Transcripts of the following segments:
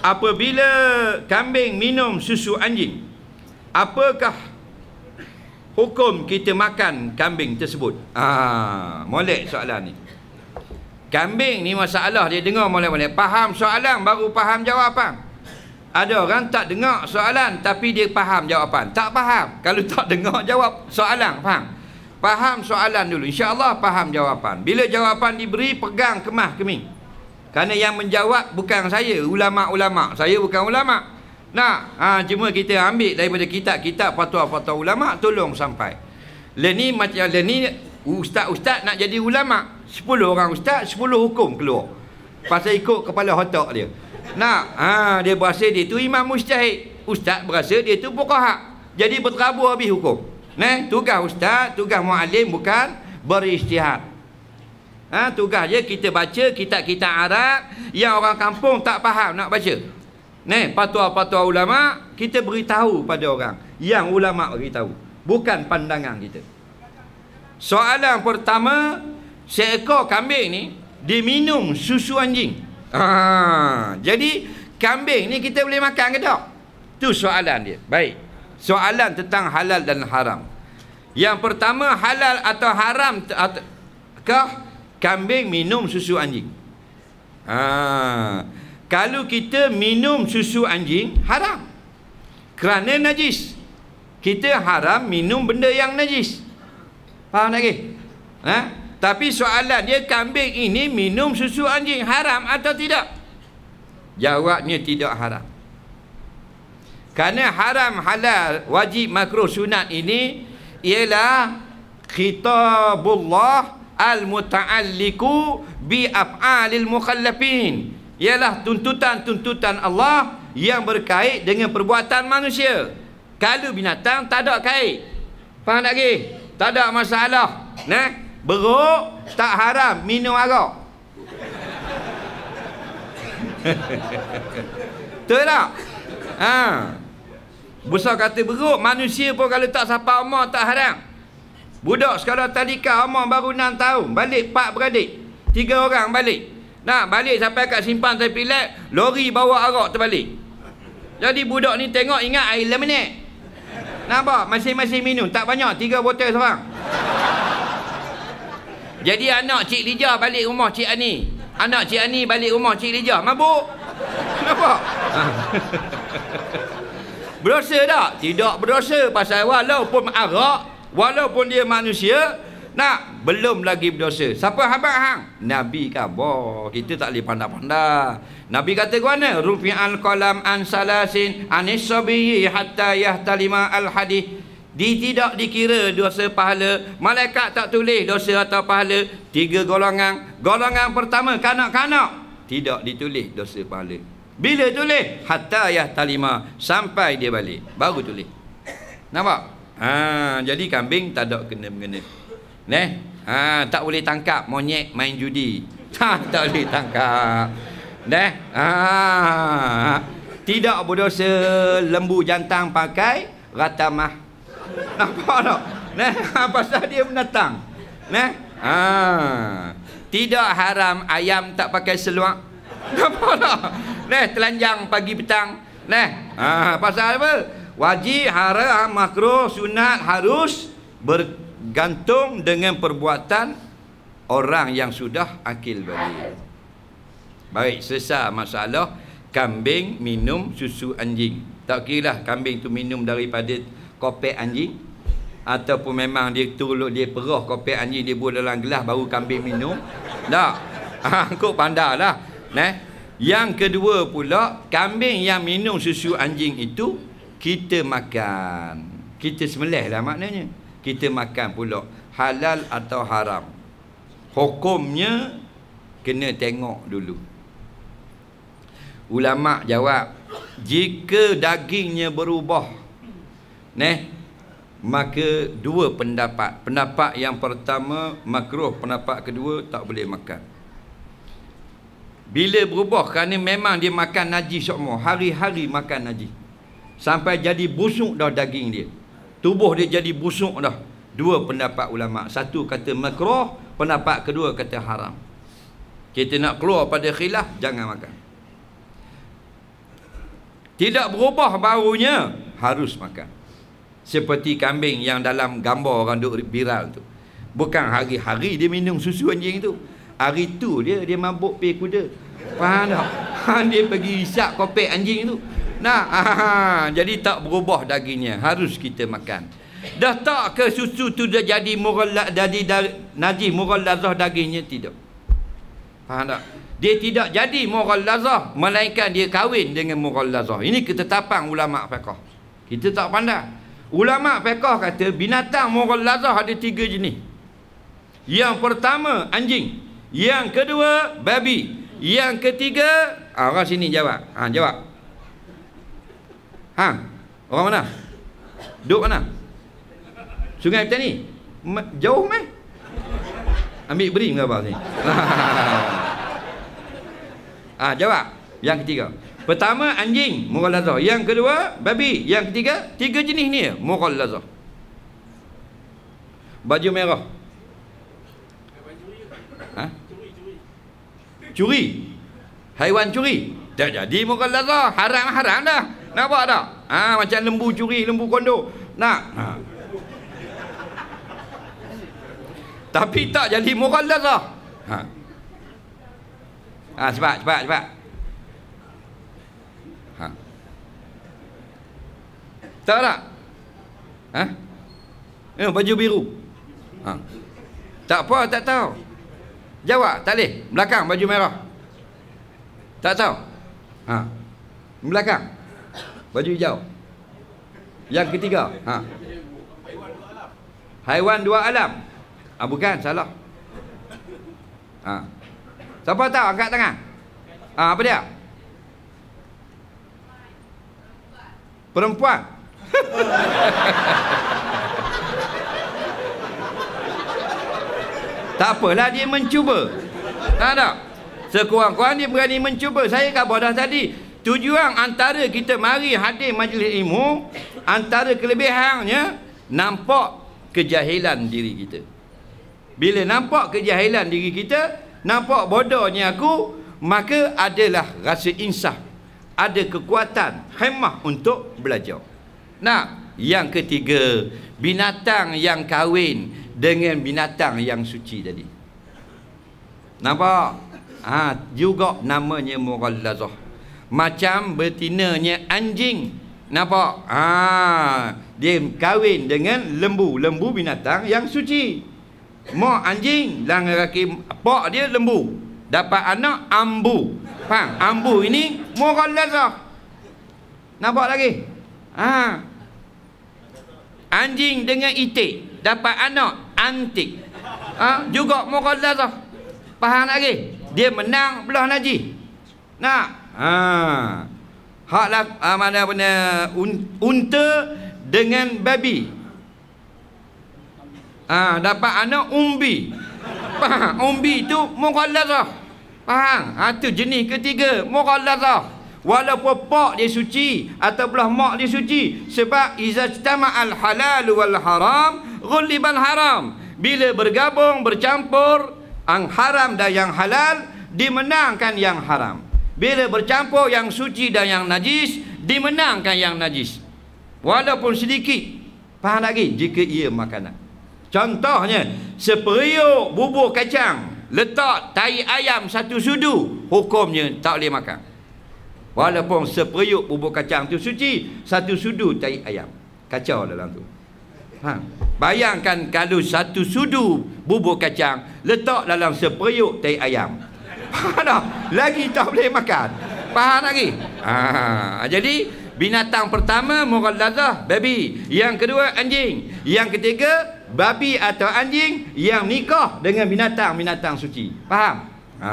apabila kambing minum susu anjing apakah hukum kita makan kambing tersebut ah molek soalan ni kambing ni masalah dia dengar molek-molek faham soalan baru faham jawapan ada orang tak dengar soalan tapi dia faham jawapan tak faham kalau tak dengar jawab soalan faham faham soalan dulu insyaallah faham jawapan bila jawapan diberi pegang kemah keming kerana yang menjawab bukan saya, ulama-ulama. Saya bukan ulama. Nah, ha, cuma kita ambil daripada kitab-kitab fatwa-fatwa ulama tolong sampai. Lah ni macam lah ustaz-ustaz nak jadi ulama. sepuluh orang ustaz, sepuluh hukum keluar. Pasal ikut kepala otak dia. Nah, ha, dia berasa dia tu imam mustahid. Ustaz berasa dia tu pokohak. Jadi berterabur habis hukum. Nah, tugas ustaz, tugas muallim bukan beristihad. Ha, tugas dia kita baca kitab-kitab Arab yang orang kampung tak faham nak baca. Ni, patua-patua ulama kita beritahu pada orang yang ulama beritahu. Bukan pandangan kita. Soalan pertama, seekor kambing ni diminum susu anjing. Ha, jadi kambing ni kita boleh makan ke tak? Tu soalan dia. Baik. Soalan tentang halal dan haram. Yang pertama halal atau haram atau kah kambing minum susu anjing. Ha. Kalau kita minum susu anjing, haram. Kerana najis. Kita haram minum benda yang najis. Faham tak? Ha? Tapi soalan dia, kambing ini minum susu anjing haram atau tidak? Jawabnya tidak haram. Kerana haram, halal, wajib, makruh, sunat ini ialah kitabullah. Allah al-muta'alliku bi af'alil mukhallafin ialah tuntutan-tuntutan Allah yang berkait dengan perbuatan manusia kalau binatang tak ada kait faham tak lagi tak ada masalah nah beruk tak haram minum arak betul tak ha besar kata beruk manusia pun kalau tak sapa umur tak haram Budak sekolah tadika umur baru 6 tahun. Balik pak beradik. Tiga orang balik. Nah, balik sampai kat simpan saya pilih Lori bawa arak terbalik. Jadi budak ni tengok ingat air lemonade. Nampak? masih masih minum. Tak banyak. Tiga botol seorang. Jadi anak Cik Lija balik rumah Cik Ani. Anak Cik Ani balik rumah Cik Lija. Mabuk. Nampak? berdosa tak? Tidak berdosa. Pasal walaupun arak, walaupun dia manusia nak belum lagi berdosa siapa habaq hang nabi kah boh kita tak boleh pandai-pandai nabi kata ke mana rufi'al qalam an salasin anis sabiyyi hatta yahtalima al hadith tidak dikira dosa pahala malaikat tak tulis dosa atau pahala tiga golongan golongan pertama kanak-kanak tidak ditulis dosa pahala bila tulis hatta yahtalima sampai dia balik baru tulis nampak Ha, jadi kambing tak ada kena mengena. Neh. Ha, tak boleh tangkap monyet main judi. Ha, tak boleh tangkap. Neh. Ha. Tidak berdosa lembu jantan pakai ratamah. Nampak tak? Neh, apa ha, pasal dia menatang. Neh. Ha. Tidak haram ayam tak pakai seluar. Nampak tak? Neh, telanjang pagi petang. Neh. Ha, pasal apa? Wajib, haram, makruh, sunat harus bergantung dengan perbuatan orang yang sudah akil balik. Baik, selesai masalah kambing minum susu anjing. Tak kira lah kambing tu minum daripada kopek anjing ataupun memang dia tuluk dia perah kopek anjing dia buat dalam gelas baru kambing minum. Tak. aku ah, kau lah. Nah, Yang kedua pula, kambing yang minum susu anjing itu kita makan kita semelih lah maknanya kita makan pula halal atau haram hukumnya kena tengok dulu ulama jawab jika dagingnya berubah neh maka dua pendapat pendapat yang pertama makruh pendapat kedua tak boleh makan bila berubah kerana memang dia makan najis semua hari-hari makan najis sampai jadi busuk dah daging dia tubuh dia jadi busuk dah dua pendapat ulama satu kata makruh pendapat kedua kata haram kita nak keluar pada khilaf jangan makan tidak berubah baunya harus makan seperti kambing yang dalam gambar orang duk viral tu bukan hari-hari dia minum susu anjing tu hari tu dia dia mabuk pergi kuda faham tak dia pergi isap kopek anjing tu Nah, aha, jadi tak berubah dagingnya. Harus kita makan. Dah tak ke susu tu dah jadi murallah dari najis murallazah dagingnya tidak. Faham tak? Dia tidak jadi murallazah melainkan dia kahwin dengan murallazah. Ini ketetapan ulama fiqh. Kita tak pandai. Ulama fiqh kata binatang murallazah ada tiga jenis. Yang pertama anjing, yang kedua babi, yang ketiga ah, orang sini jawab. Ha, jawab. Ha? Orang mana? Duduk mana? Sungai macam ni? jauh meh? Ambil beri ke apa ni? ha, jawab. Yang ketiga. Pertama anjing mughallazah. Yang kedua babi. Yang ketiga tiga jenis ni mughallazah. Baju merah. Ha? Curi. Haiwan curi. Tak jadi mughallazah. Haram haram dah. Nak buat tak? Ha, macam lembu curi, lembu kondo. Nak? Ha. Tapi tak jadi moral darah. Ha. Ha, cepat, cepat, cepat. Ha. Tak tak? Ha? Eh, baju biru. Ha. Tak apa, tak tahu. Jawab, tak boleh. Belakang, baju merah. Tak tahu. Ha. Belakang. Baju hijau. Yang ketiga. Ha. Haiwan dua alam. Ha, bukan, salah. Ha. Siapa tahu? Angkat tangan. Ha, apa dia? Perempuan. tak apalah dia mencuba. Tak ada. Sekurang-kurang dia berani mencuba. Saya kan bodoh tadi. Tujuan antara kita mari hadir majlis ilmu antara kelebihannya nampak kejahilan diri kita. Bila nampak kejahilan diri kita, nampak bodohnya aku, maka adalah rasa insaf. Ada kekuatan, khemah untuk belajar. Nah, yang ketiga, binatang yang kahwin dengan binatang yang suci tadi. Nampak? Ha, juga namanya Muralazah macam betinanya anjing nampak ha dia kahwin dengan lembu lembu binatang yang suci mak anjing dan lelaki pak dia lembu dapat anak ambu faham ambu ini moral lazah nampak lagi ha anjing dengan itik dapat anak antik ha juga moral lazah faham lagi dia menang belah naji nak Ha. Hak lah uh, mana punya un, unta dengan babi. Ah ha, dapat anak umbi. Faham? Umbi tu mughallazah. Faham? Ha tu jenis ketiga, mughallazah. Walaupun pak dia suci atau belah mak dia suci sebab iza tama'al halal wal haram ghuliban haram. Bila bergabung bercampur ang haram dan yang halal dimenangkan yang haram bila bercampur yang suci dan yang najis dimenangkan yang najis walaupun sedikit faham lagi jika ia makanan contohnya seperiuk bubur kacang letak tai ayam satu sudu hukumnya tak boleh makan walaupun seperiuk bubur kacang tu suci satu sudu tai ayam kacau dalam tu ha. bayangkan kalau satu sudu bubur kacang letak dalam seperiuk tai ayam mana? Lagi tak boleh makan. Faham lagi? Ha, jadi binatang pertama mughalladhah babi, yang kedua anjing, yang ketiga babi atau anjing yang nikah dengan binatang-binatang suci. Faham? Ha.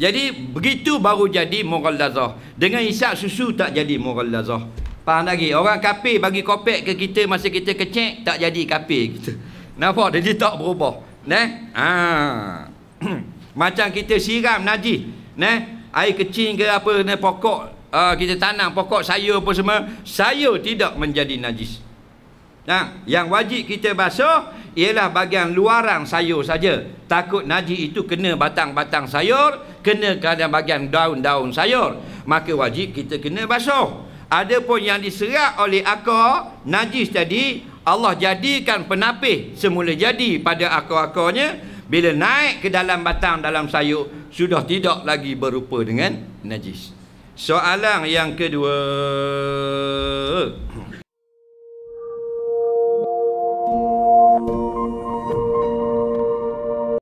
Jadi begitu baru jadi mughalladhah. Dengan hisap susu tak jadi mughalladhah. Faham lagi? Orang kafir bagi kopek ke kita masa kita kecil tak jadi kafir kita. Nampak dia tak berubah. Nah, ha macam kita siram najis Nah, air kecil ke apa ni pokok uh, kita tanam pokok sayur apa semua sayur tidak menjadi najis nah ha? yang wajib kita basuh ialah bagian luaran sayur saja takut najis itu kena batang-batang sayur kena kepada bahagian daun-daun sayur maka wajib kita kena basuh Adapun yang diserap oleh akar najis tadi Allah jadikan penapih semula jadi pada akar-akarnya bila naik ke dalam batang dalam sayur sudah tidak lagi berupa dengan najis. Soalan yang kedua.